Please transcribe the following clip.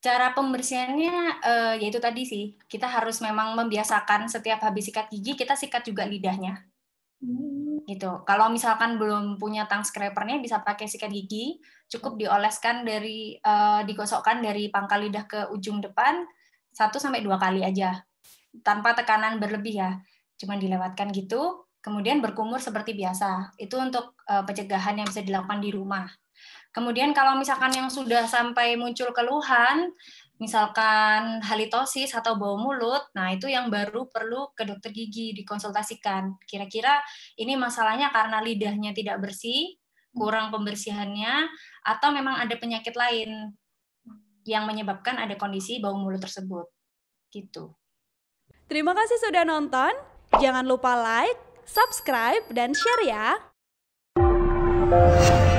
Cara pembersihannya uh, eh, yaitu tadi sih, kita harus memang membiasakan setiap habis sikat gigi kita sikat juga lidahnya. Hmm. Gitu. Kalau misalkan belum punya tang scrapernya bisa pakai sikat gigi, cukup dioleskan dari uh, digosokkan dari pangkal lidah ke ujung depan satu sampai dua kali aja. Tanpa tekanan berlebih ya. Cuman dilewatkan gitu, kemudian berkumur seperti biasa. Itu untuk uh, pencegahan yang bisa dilakukan di rumah Kemudian kalau misalkan yang sudah sampai muncul keluhan, misalkan halitosis atau bau mulut, nah itu yang baru perlu ke dokter gigi dikonsultasikan. Kira-kira ini masalahnya karena lidahnya tidak bersih, kurang pembersihannya, atau memang ada penyakit lain yang menyebabkan ada kondisi bau mulut tersebut. Gitu. Terima kasih sudah nonton. Jangan lupa like, subscribe, dan share ya.